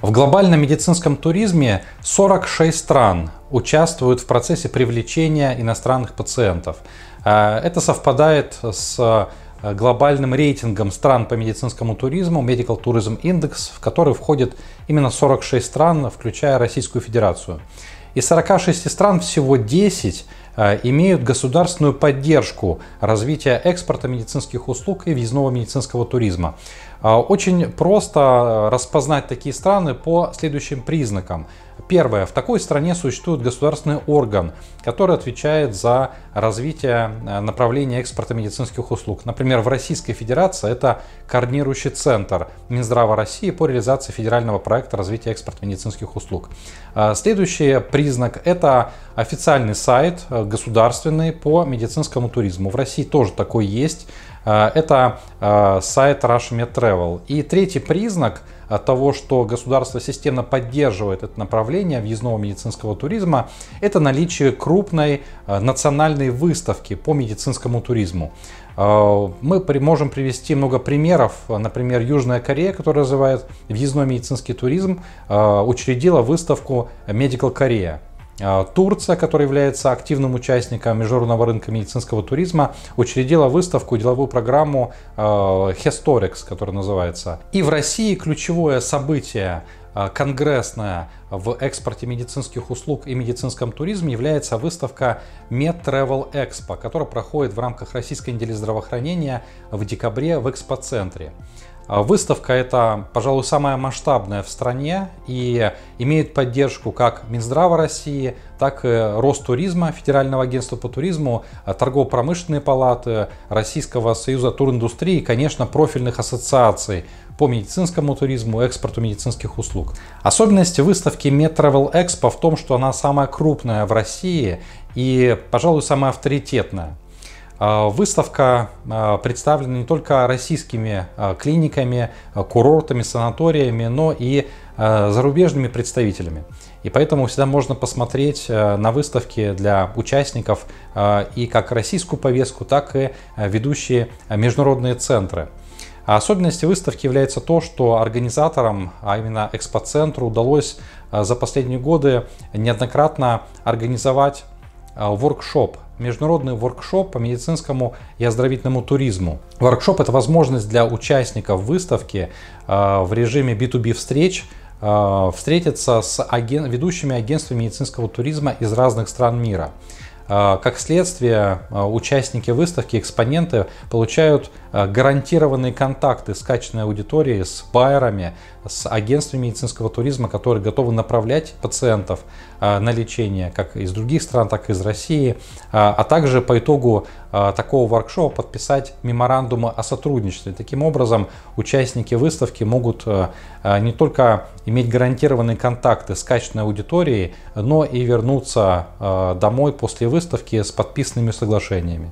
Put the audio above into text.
В глобальном медицинском туризме 46 стран участвуют в процессе привлечения иностранных пациентов. А, это совпадает с э, глобальным рейтингом стран по медицинскому туризму Medical Tourism Index, в который входит именно 46 стран, включая Российскую Федерацию. Из 46 стран всего 10 Э, имеют государственную поддержку развития экспорта медицинских услуг и въездного медицинского туризма. Э, очень просто э, распознать такие страны по следующим признакам. Первое. В такой стране существует государственный орган, который отвечает за развитие направления экспорта медицинских услуг. Например, в Российской Федерации это координирующий центр Минздрава России по реализации федерального проекта развития экспорта медицинских услуг. Следующий признак – это официальный сайт государственные по медицинскому туризму. В России тоже такой есть. А, это а, сайт RushMedTravel. И третий признак а, того, что государство системно поддерживает это направление въездного медицинского туризма, это наличие крупной национальной выставки по медицинскому туризму. Мы можем привести много примеров. Например, Южная Корея, которая развивает въездной медицинский туризм, учредила выставку Medical Korea – а, Турция, которая является активным участником международного рынка медицинского туризма, учредила выставку, деловую программу Hestorix, а, которая называется. И в России ключевое событие а, конгрессное в экспорте медицинских услуг и медицинском туризме является выставка MedTravel Expo, которая проходит в рамках Российской недели здравоохранения в декабре в экспоцентре. А выставка это, пожалуй, самая масштабная в стране и имеет поддержку как Минздрава России, так и Ростуризма, Федерального агентства по туризму, э, торгово-промышленные палаты, Российского союза туриндустрии и, конечно, профильных ассоциаций по медицинскому туризму, экспорту медицинских услуг. Особенность выставки MedTravel Expo в том, что она самая крупная в России и, пожалуй, самая авторитетная. А, выставка а, представлена не только российскими а, клиниками, курортами, санаториями, но и зарубежными представителями. И поэтому всегда можно посмотреть на выставки для участников и как российскую повестку, так и ведущие международные центры. Особенностью выставки является то, что организаторам, а именно экспоцентру, удалось за последние годы неоднократно организовать воркшоп международный воркшоп по медицинскому и оздоровительному туризму. Воркшоп – это возможность для участников выставки э, в режиме B2B встреч э, встретиться с аген... ведущими агентствами медицинского туризма из разных стран мира. А, как следствие, а, участники выставки, экспоненты получают а, гарантированные контакты с качественной аудиторией, с байерами, с агентствами медицинского туризма, которые готовы направлять пациентов на лечение как из других стран, так и из России, а также по итогу такого воркшопа подписать меморандумы о сотрудничестве. Таким образом, участники выставки могут не только иметь гарантированные контакты с качественной аудиторией, но и вернуться домой после выставки выставки с подписанными соглашениями.